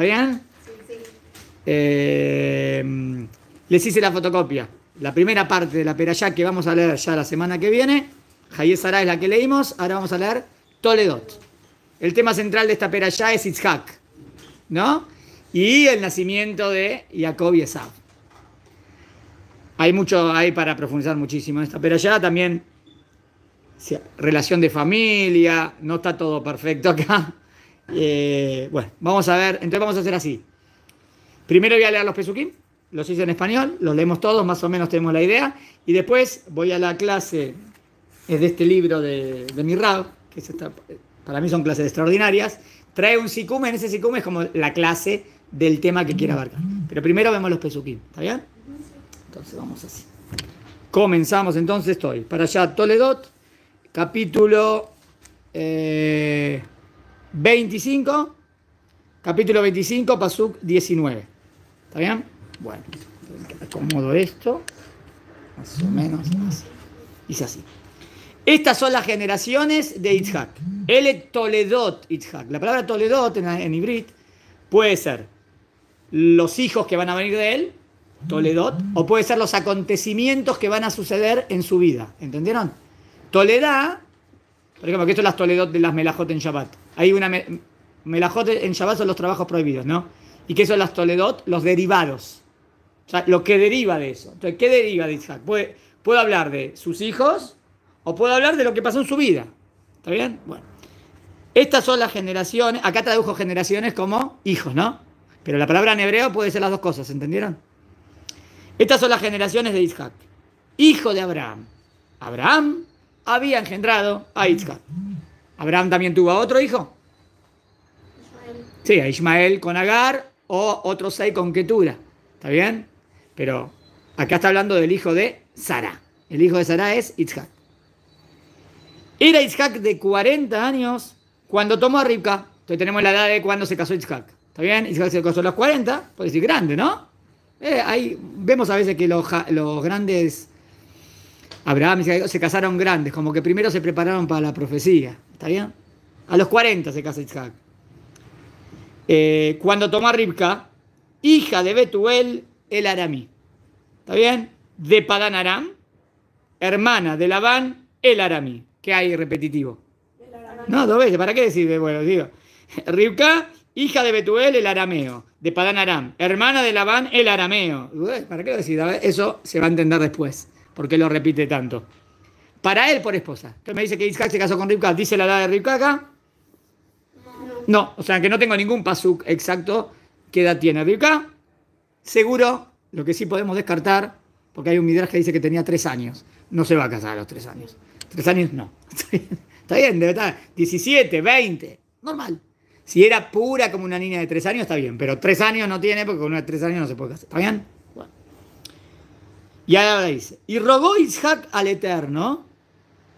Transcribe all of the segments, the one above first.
¿Está bien? Sí, sí. Eh, les hice la fotocopia. La primera parte de la Perayá que vamos a leer ya la semana que viene. Hayes Sará es la que leímos. Ahora vamos a leer Toledot. El tema central de esta Perayá es Itzhak. ¿No? Y el nacimiento de Jacob y Esab. Hay mucho, ahí para profundizar muchísimo en esta Perayá. También relación de familia, no está todo perfecto acá. Eh, bueno, vamos a ver. Entonces vamos a hacer así. Primero voy a leer los pesuquín Los hice en español. Los leemos todos, más o menos tenemos la idea. Y después voy a la clase es de este libro de, de Mirrao, que para mí son clases extraordinarias. Trae un sicume, en ese sicume es como la clase del tema que quiere abarcar. Pero primero vemos los pesuquín, ¿está bien? Entonces vamos así. Comenzamos entonces estoy Para allá, Toledot, capítulo. Eh, 25, capítulo 25, Pasuk 19. ¿Está bien? Bueno, acomodo esto, más o menos así. Dice así. Estas son las generaciones de Itzhak. El Toledot Itzhak. La palabra Toledot en, en puede ser los hijos que van a venir de él, Toledot, o puede ser los acontecimientos que van a suceder en su vida. ¿Entendieron? Toledá, por ejemplo, que esto es las Toledot de las Melajot en Shabbat. Hay una me, en Shabbat son los trabajos prohibidos, ¿no? ¿Y que son las toledot? Los derivados. O sea, lo que deriva de eso. Entonces, ¿qué deriva de Isaac? Puedo, hablar de sus hijos o puedo hablar de lo que pasó en su vida. ¿Está bien? Bueno. Estas son las generaciones. Acá tradujo generaciones como hijos, ¿no? Pero la palabra en hebreo puede ser las dos cosas, ¿entendieron? Estas son las generaciones de Isaac. Hijo de Abraham. Abraham había engendrado a Isaac. Abraham también tuvo a otro hijo. Ismael. Sí, a Ismael con Agar o otros seis con Ketura. ¿Está bien? Pero acá está hablando del hijo de Sara. El hijo de Sara es Itzhak. Era Itzhak de 40 años cuando tomó a Ribka. Entonces tenemos la edad de cuando se casó Itzhak. ¿Está bien? Itzhak se casó a los 40, puede decir grande, ¿no? Eh, ahí vemos a veces que los grandes Abraham y Isaac se casaron grandes, como que primero se prepararon para la profecía. ¿Está bien? A los 40 se casa Isaac. Eh, cuando toma Ribka, hija de Betuel el Aramí. ¿Está bien? De Padán Aram, hermana de Labán el Aramí. ¿Qué hay repetitivo? No, dos veces. ¿Para qué decir? Bueno, digo. Ribka, hija de Betuel el Arameo. De Padán Aram, hermana de Labán el Arameo. ¿Para qué lo Eso se va a entender después. ¿Por qué lo repite tanto? Para él por esposa. Entonces me dice que Isaac se casó con Rivka. ¿Dice la edad de Rivka acá? No, o sea que no tengo ningún paso exacto qué edad tiene Rivka. Seguro, lo que sí podemos descartar, porque hay un midrash que dice que tenía tres años. No se va a casar a los tres años. Tres años no. Está bien, de verdad. 17, 20, normal. Si era pura como una niña de tres años, está bien, pero tres años no tiene porque con una de tres años no se puede casar. ¿Está bien? Y ahora dice, y rogó Isaac al Eterno.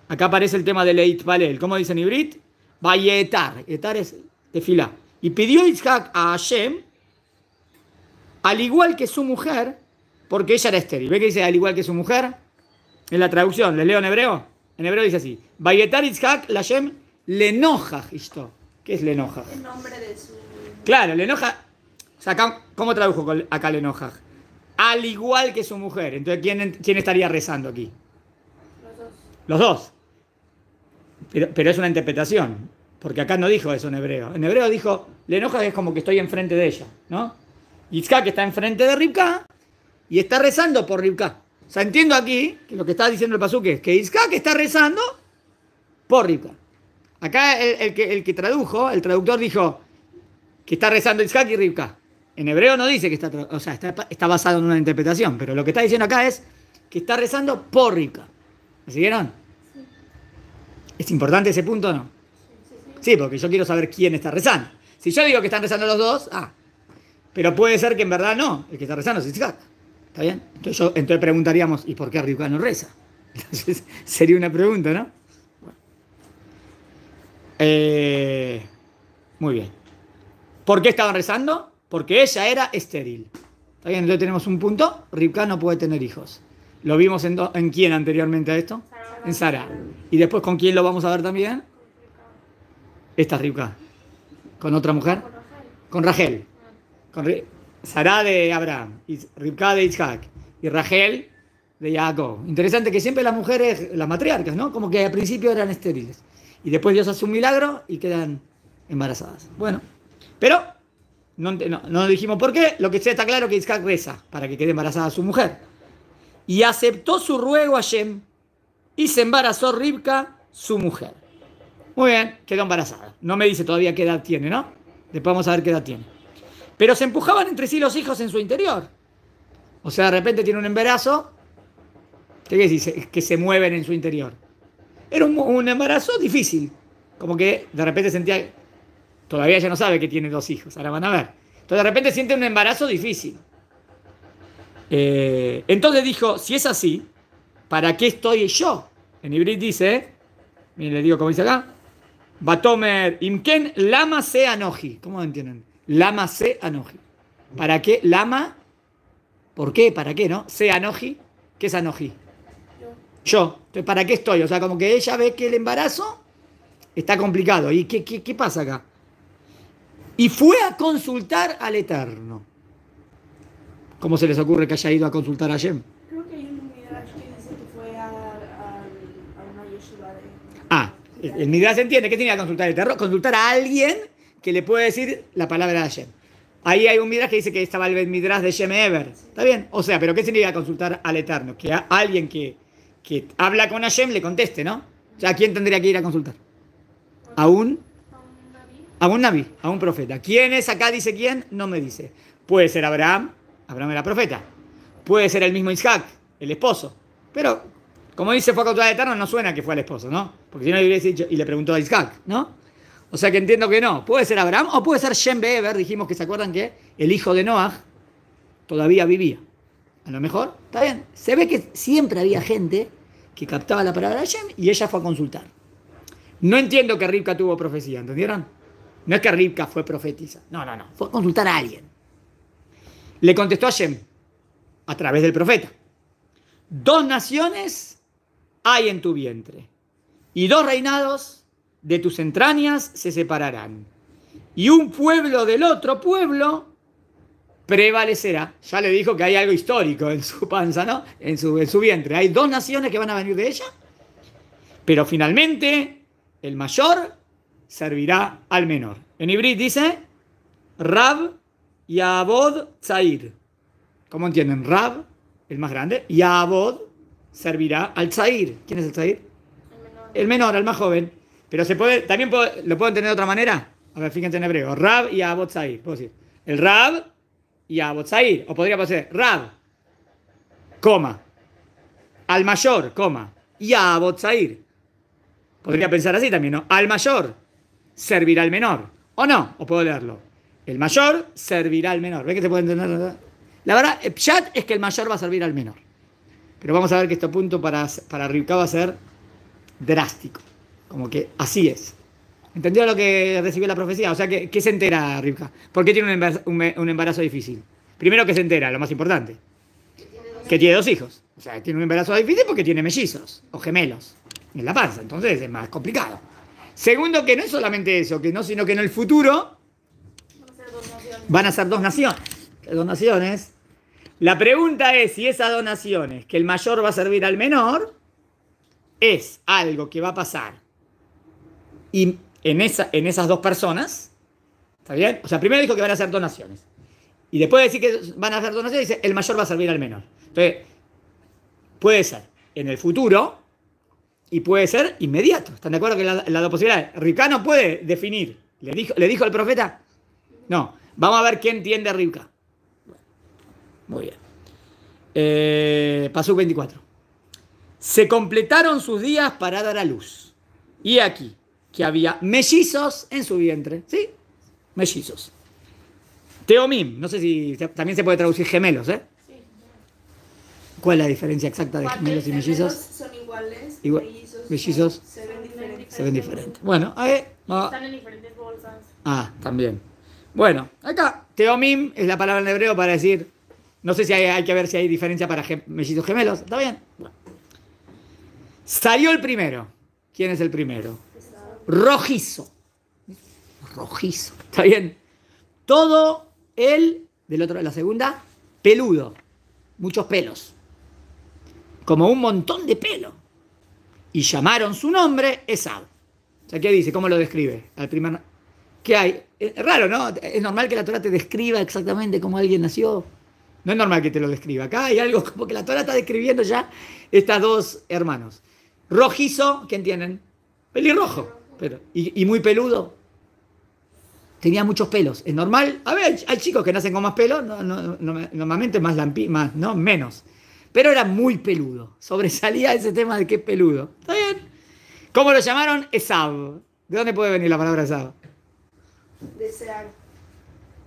Acá aparece el tema de Leit Palel. ¿Cómo dice en Ibrit? Bayetar. Etar es Y pidió Isaac a Hashem, al igual que su mujer, porque ella era estéril. ¿Ve que dice al igual que su mujer? En la traducción, ¿les leo en hebreo? En hebreo dice así. Vayetar Isaac la Hashem enoja esto. ¿Qué es l'Enoja? El nombre de su... Claro, lenoja. O sea, ¿cómo tradujo acá enoja al igual que su mujer. Entonces, ¿quién, quién estaría rezando aquí? Los dos. Los dos. Pero, es una interpretación, porque acá no dijo eso en hebreo. En hebreo dijo, le enoja es como que estoy enfrente de ella, ¿no? que está enfrente de Ribka y está rezando por Ribka. O sea, entiendo aquí que lo que está diciendo el Pazuque es que que está rezando por Ribka. Acá el, que, el que tradujo, el traductor dijo que está rezando Yitzhak y Ribka. En hebreo no dice que está, o sea, está, basado en una interpretación, pero lo que está diciendo acá es que está rezando por rica. ¿Me siguieron? Sí. ¿Es importante ese punto o no? Sí, porque yo quiero saber quién está rezando. Si yo digo que están rezando los dos, ah, pero puede ser que en verdad no, el que está rezando es Isaac. ¿Está bien? Entonces, preguntaríamos, ¿y por qué Rica no reza? Entonces, sería una pregunta, ¿no? Eh, muy bien. ¿Por qué estaban rezando? porque ella era estéril. ¿Está bien? Le tenemos un punto. Ripka no puede tener hijos. Lo vimos en, en quién anteriormente a esto? En Sara. ¿Y después con quién lo vamos a ver también? Esta es ¿Con otra mujer? Con Rachel. Con Sara de Abraham. Y Ribka de Isaac. Y Rachel de Jacob. Interesante que siempre las mujeres, las matriarcas, ¿no? Como que al principio eran estériles. Y después Dios hace un milagro y quedan embarazadas. Bueno, pero no, no, dijimos por qué, lo que sea está claro que Isaac reza para que quede embarazada su mujer. Y aceptó su ruego a Shem y se embarazó Rivka, su mujer. Muy bien, quedó embarazada. No me dice todavía qué edad tiene, ¿no? Después vamos a ver qué edad tiene. Pero se empujaban entre sí los hijos en su interior. O sea, de repente tiene un embarazo. ¿Qué Que se mueven en su interior. Era un, un embarazo difícil. Como que de repente sentía Todavía ella no sabe que tiene dos hijos, ahora van a ver. Entonces de repente siente un embarazo difícil. Eh, entonces dijo, si es así, ¿para qué estoy yo? En hibrid dice, miren, le digo como dice acá, Batomer, Imken, Lama se anoji. ¿Cómo entienden? Lama se anoji. ¿Para qué? Lama, ¿por qué? ¿Para qué? ¿No? Se anoji. ¿Qué es anoji? Yo. Entonces, ¿para qué estoy? O sea, como que ella ve que el embarazo está complicado. ¿Y qué pasa acá? y fue a consultar al Eterno. ¿Cómo se les ocurre que haya ido a consultar a Yem? Creo que hay un Midrash que dice que fue a, una de... Ah, el Midrash entiende que tenía que consultar al Eterno, consultar a alguien que le puede decir la palabra de Yem. Ahí hay un Midrash que dice que estaba el Midrash de Yem Ever. ¿Está bien? O sea, ¿pero qué significa consultar al Eterno? Que a alguien que, habla con Yem le conteste, ¿no? O sea, ¿a quién tendría que ir a consultar? Aún a un Navi, a un profeta. ¿Quién es acá? Dice quién, no me dice. Puede ser Abraham, Abraham era profeta. Puede ser el mismo Isaac, el esposo. Pero, como dice, fue a de no suena que fue el esposo, ¿no? Porque si no le hubiese dicho, y le preguntó a Isaac, ¿no? O sea que entiendo que no. Puede ser Abraham o puede ser Shem dijimos que se acuerdan que el hijo de Noah todavía vivía. A lo mejor, está bien. Se ve que siempre había gente que captaba la palabra de Shem y ella fue a consultar. No entiendo que Rivka tuvo profecía, ¿entendieron? No es que Ribka fue profetiza. No, no, no. Fue consultar a alguien. Le contestó a Shem a través del profeta. Dos naciones hay en tu vientre y dos reinados de tus entrañas se separarán. Y un pueblo del otro pueblo prevalecerá. Ya le dijo que hay algo histórico en su panza, ¿no? En su, en su vientre. Hay dos naciones que van a venir de ella. Pero finalmente el mayor servirá al menor. En hibrid dice Rab Abod Zair. ¿Cómo entienden? Rab, el más grande, Yabod servirá al Zair. ¿Quién es el Zair? El menor, el más joven. Pero se puede, también lo puedo entender de otra manera. A ver, fíjense en hebreo. Rab y Abod Zair. Puedo decir. El Rab y Abod Zair. O podría pasar Rab, coma. Al mayor, coma. Y Abod Zair. Podría pensar así también, ¿no? Al mayor, servirá al menor. ¿O no? ¿O puedo leerlo? El mayor servirá al menor. ¿Ve que se puede entender? La verdad, chat es que el mayor va a servir al menor. Pero vamos a ver que este punto para, para va a ser drástico. Como que así es. ¿Entendió lo que recibió la profecía? O sea, ¿qué, se entera Rivka? ¿Por qué tiene un embarazo, difícil? Primero que se entera, lo más importante. Que tiene, dos hijos. O sea, tiene un embarazo difícil porque tiene mellizos o gemelos en la panza. Entonces es más complicado. Segundo, que no es solamente eso, que no, sino que en el futuro van a ser dos naciones. La pregunta es si esas donaciones, que el mayor va a servir al menor, es algo que va a pasar y en, esa, en esas dos personas. ¿Está bien? O sea, primero dijo que van a ser donaciones Y después de decir que van a ser donaciones dice el mayor va a servir al menor. Entonces, puede ser en el futuro y puede ser inmediato. ¿Están de acuerdo que la, dos posibilidad? Rivka no puede definir. ¿Le dijo, ¿Le dijo el profeta? No. Vamos a ver qué entiende Rivka. Muy bien. Eh, pasó 24. Se completaron sus días para dar a luz. Y aquí, que había mellizos en su vientre. ¿Sí? Mellizos. Teomim, no sé si también se puede traducir gemelos, ¿eh? ¿Cuál es la diferencia exacta de gemelos y mellizos? Son iguales mellizos se ven diferentes. Bueno, eh, Están en diferentes bolsas. Ah, también. Bueno, acá, Teomim es la palabra en hebreo para decir, no sé si hay, que ver si hay diferencia para gem, mellizos gemelos, ¿está bien? Salió el primero. ¿Quién es el primero? Rojizo. Rojizo, ¿está bien? Todo el, del otro de la segunda, peludo. Muchos pelos. Como un montón de pelo y llamaron su nombre Esab. O sea, ¿qué dice? ¿Cómo lo describe? Al primer... ¿Qué hay? Es raro, ¿no? Es normal que la Torah te describa exactamente cómo alguien nació. No es normal que te lo describa. Acá hay algo porque la Torah está describiendo ya estas dos hermanos. Rojizo, ¿quién entienden? Pelirrojo. Pero, y, y muy peludo. Tenía muchos pelos. ¿Es normal? A ver, hay chicos que nacen con más pelo, no, no, normalmente más, lampí, más ¿no? menos pero era muy peludo. Sobresalía ese tema de que es peludo. ¿Está bien? ¿Cómo lo llamaron? Esab. ¿De dónde puede venir la palabra Esab? Desear.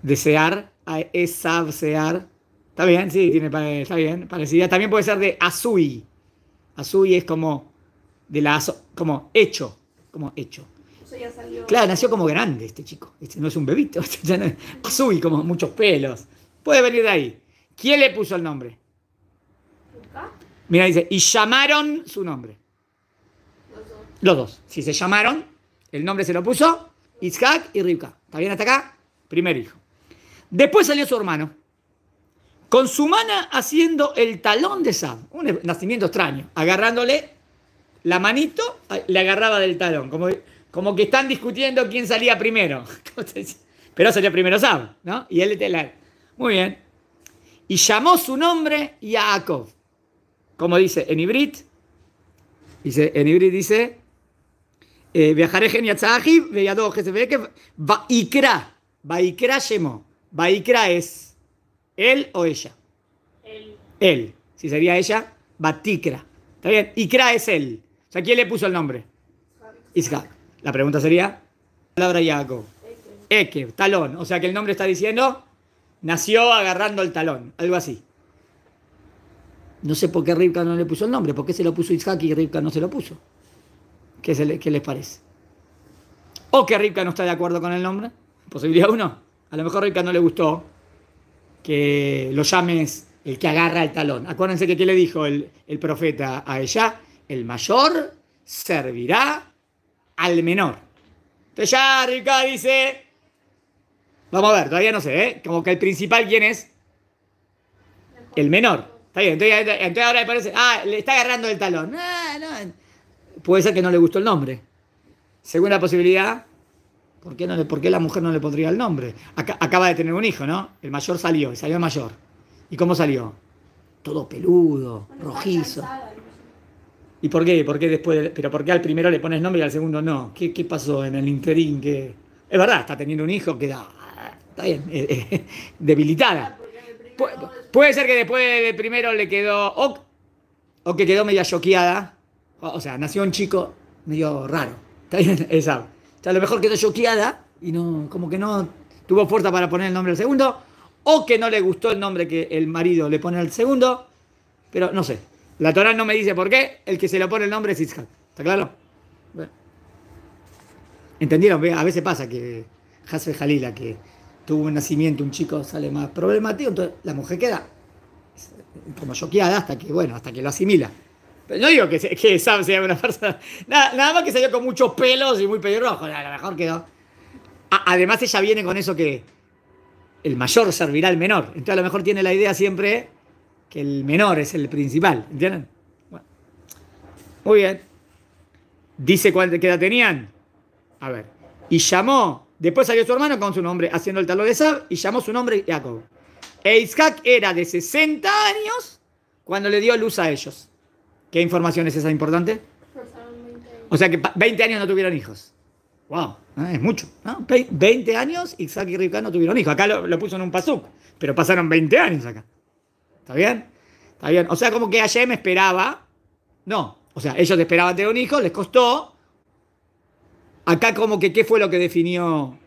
Desear. Ah, Esab, sear. Está bien, sí, tiene, está bien. Parecida. También puede ser de Azui. Azui es como, de la, como hecho. Como hecho. Ya salió. Claro, nació como grande este chico. Este no es un bebito. Azui, como muchos pelos. Puede venir de ahí. ¿Quién le puso el nombre? Mira, dice, y llamaron su nombre. Los dos. Si se llamaron, el nombre se lo puso Isaac y Rivka. ¿Está bien hasta acá? Primer hijo. Después salió su hermano. Con su mana haciendo el talón de Sab. Un nacimiento extraño. Agarrándole la manito, le agarraba del talón. Como, como que están discutiendo quién salía primero. pero salió primero Sab, ¿no? Y él le Muy bien. Y llamó su nombre Yaakov como dice en Ibrit, dice, en Ibrit dice, eh, viajaré geniatzahi, veyado, jesebeke, vaikra, vaikra shemo, vaikra es él o ella. Él. Él, si sería ella, batikra. ¿Está bien? Ikra es él. O sea, ¿quién le puso el nombre? Isaac. La pregunta sería, palabra yago Eke, talón. O sea que el nombre está diciendo, nació agarrando el talón, algo así. No sé por qué Rivka no le puso el nombre, por qué se lo puso Isaki y Rivka no se lo puso. ¿Qué, le, les parece? O que Rivka no está de acuerdo con el nombre, posibilidad uno. A lo mejor Rivka no le gustó que lo llames el que agarra el talón. Acuérdense que ¿qué le dijo el, el profeta a ella? El mayor servirá al menor. Entonces ya Rivka dice, vamos a ver, todavía no sé, ¿eh? como que el principal, ¿quién es? El menor. Está bien, entonces, ahora me parece, ah, le está agarrando el talón. Ah, Puede ser que no le gustó el nombre. Segunda posibilidad, ¿por qué, no le, ¿por la mujer no le pondría el nombre? acaba de tener un hijo, ¿no? El mayor salió, salió el mayor. ¿Y cómo salió? Todo peludo, rojizo. ¿Y por qué? ¿Por qué después? ¿Pero por qué al primero le pones nombre y al segundo no? ¿Qué, pasó en el interín? que Es verdad, está teniendo un hijo, queda... Está bien, eh, eh, debilitada puede ser que después del primero le quedó. O, que quedó media choqueada. O, sea, nació un chico medio raro. Está bien, esa. O sea, a lo mejor quedó choqueada y no, como que no tuvo fuerza para poner el nombre al segundo. O que no le gustó el nombre que el marido le pone al segundo. Pero no sé. La Torah no me dice por qué. El que se le pone el nombre es Isaac. ¿Está claro? ¿Entendieron? A veces pasa que. Hasbe Jalila, que tuvo un nacimiento, un chico sale más problemático, entonces la mujer queda como choqueada hasta que, bueno, hasta que lo asimila. Pero no digo que, Sam sea una persona, nada, más que salió con muchos pelos y muy pelirrojo, a lo mejor quedó. además ella viene con eso que el mayor servirá al menor, entonces a lo mejor tiene la idea siempre que el menor es el principal, ¿entienden? Muy bien. Dice cuál, qué tenían. A ver. Y llamó Después salió su hermano con su nombre haciendo el talón de Sab y llamó su nombre Jacob. E Isaac era de 60 años cuando le dio luz a ellos. ¿Qué información es esa importante? O sea que 20 años no tuvieron hijos. ¡Wow! ¿eh? Es mucho. 20 años Isaac y Rivka no tuvieron hijos. Acá lo, lo puso en un pasuk, pero pasaron 20 años acá. ¿Está bien? Está bien. O sea, como que me esperaba. No. O sea, ellos esperaban tener un hijo, les costó, Acá como que, ¿qué fue lo que definió?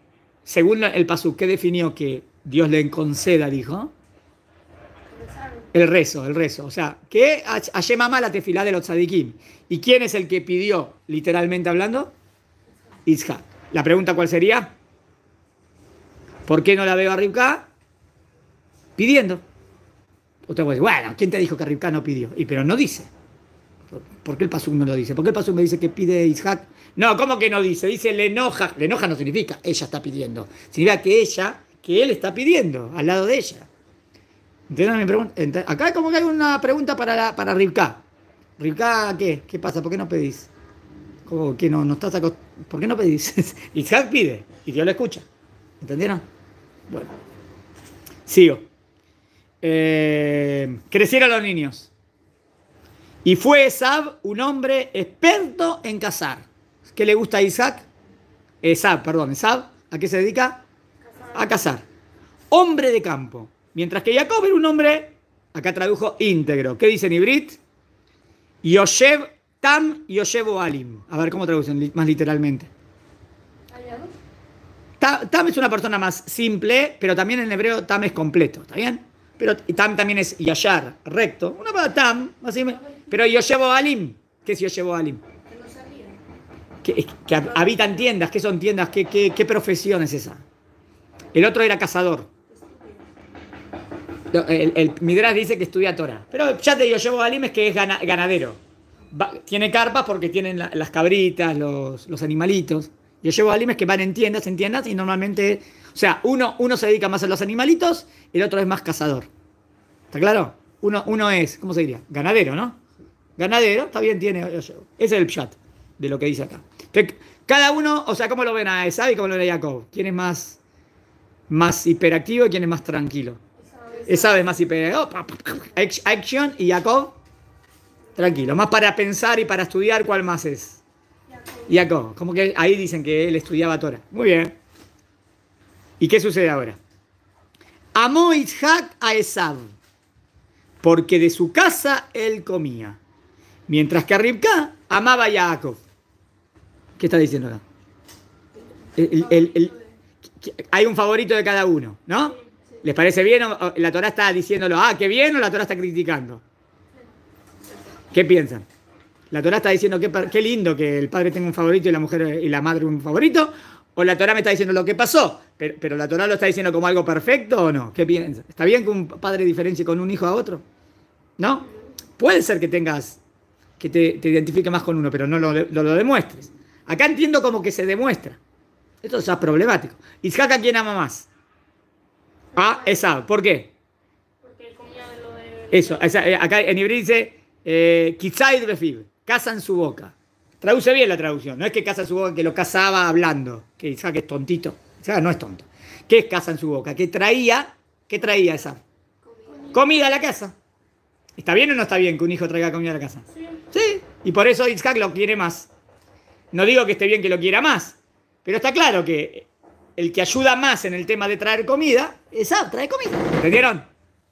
Según el Pasú, ¿qué definió que Dios le enconceda, dijo? El rezo, el rezo. O sea, que llama mamá la tefilá de los tzadikim. ¿Y quién es el que pidió, literalmente hablando? Isha La pregunta, ¿cuál sería? ¿Por qué no la veo a Rivka? Pidiendo. Usted puede decir, bueno, ¿quién te dijo que Rivka no pidió? Y pero no dice. ¿Por qué el Pasuk no lo dice? ¿Por qué el Pasuk me dice que pide Ishak. No, ¿cómo que no dice? Dice le enoja. Le enoja no significa ella está pidiendo. Significa que ella, que él está pidiendo al lado de ella. ¿Entendieron mi pregunta? Acá como que hay una pregunta para, para Rivka. ¿Rivka qué? ¿Qué pasa? ¿Por qué no pedís? que no, no estás ¿Por qué no pedís? Ishak pide y Dios lo escucha. ¿Entendieron? Bueno. Sigo. Eh, crecieron los niños. Y fue Esab un hombre experto en cazar. ¿Qué le gusta a Isaac? Esab, perdón, Esab, ¿a qué se dedica? A cazar. Hombre de campo. Mientras que Jacob era un hombre, acá tradujo íntegro. ¿Qué dice en Ibrit? Yoshev Tam Yoshev alim. A ver cómo traducen más literalmente. Tam es una persona más simple, pero también en hebreo Tam es completo, ¿está bien? Pero Tam también es Yashar, recto. Una palabra Tam, así. Me... Pero yo llevo Alim. ¿Qué si yo llevo Alim? Que, que, habitan tiendas. ¿Qué son tiendas? ¿Qué, qué, profesión es esa? El otro era cazador. El, el Midrash dice que estudia Torah. Pero ya te digo, llevo Alim es que es ganadero. tiene carpas porque tienen las cabritas, los, animalitos. Yo llevo Alim es que van en tiendas, en tiendas, y normalmente, o sea, uno, uno se dedica más a los animalitos, el otro es más cazador. ¿Está claro? Uno, uno es, ¿cómo se diría? Ganadero, ¿no? ganadero, está bien, tiene. Ese es el chat de lo que dice acá. cada uno, o sea, ¿cómo lo ven a Esaú y cómo lo ven a Jacob? ¿Quién es más, más hiperactivo y quién es más tranquilo? Esaú es más hiperactivo, oh, action, y Jacob, tranquilo. Más para pensar y para estudiar, ¿cuál más es? Jacob. Como que ahí dicen que él estudiaba Torah. Muy bien. ¿Y qué sucede ahora? Amó Isaac a Esaú, porque de su casa él comía. Mientras que Rivka amaba a Yaakov. ¿Qué está diciendo hay un favorito de cada uno, ¿no? ¿Les parece bien o la Torah está diciéndolo, ah, qué bien o la Torah está criticando? ¿Qué piensan? ¿La Torah está diciendo qué, lindo que el padre tenga un favorito y la mujer y la madre un favorito? ¿O la Torah me está diciendo lo que pasó? Pero, pero la Torah lo está diciendo como algo perfecto o no? ¿Qué piensan? ¿Está bien que un padre diferencie con un hijo a otro? ¿No? Puede ser que tengas que te, identifique más con uno, pero no lo, demuestres. Acá entiendo como que se demuestra. Esto es problemático. y quién ama más? ah esa. ¿Por qué? Porque él comía de lo de... Eso, eh, acá en hebreo dice kizai eh, caza en su boca. Traduce bien la traducción, no es que caza su boca, que lo cazaba hablando, que Isaac es tontito. sea no es tonto. ¿Qué es casa en su boca? Que traía, ¿qué traía esa Comida. comida a la casa. ¿Está bien o no está bien que un hijo traiga comida a la casa? Sí, y por eso Isaac lo quiere más. No digo que esté bien que lo quiera más, pero está claro que el que ayuda más en el tema de traer comida es Ab, trae comida. ¿Entendieron?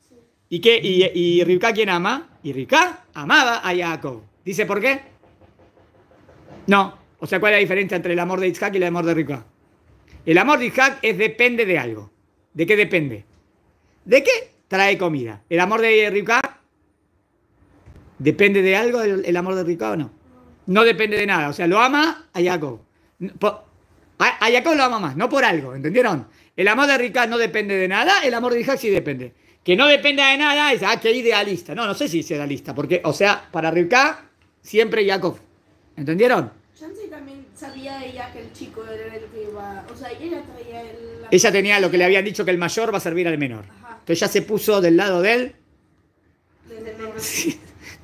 Sí. ¿Y, qué? ¿Y, y Rivka quién ama? Y Rivka amaba a Jacob. ¿Dice por qué? No. O sea, ¿cuál es la diferencia entre el amor de Isaac y el amor de Rivka? El amor de Isaac es depende de algo. ¿De qué depende? ¿De qué? Trae comida. El amor de Rivka ¿Depende de algo el, amor de Ricardo o no? No depende de nada. O sea, lo ama a Jacob. A, Jacob lo ama más, no por algo, ¿entendieron? El amor de Ricardo no depende de nada, el amor de Isaac sí depende. Que no dependa de nada es, ah, que idealista. No, no sé si es idealista, porque, o sea, para Ricardo siempre Jacob. ¿Entendieron? Chance también sabía ella que el chico era el que iba. O sea, ella traía Ella tenía lo que le habían dicho que el mayor va a servir al menor. Entonces ya se puso del lado de él. Desde menor.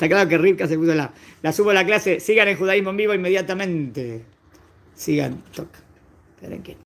Está claro que Rivka se puso la. La subo a la clase. Sigan el judaísmo en vivo inmediatamente. Sigan, toca. Esperen que.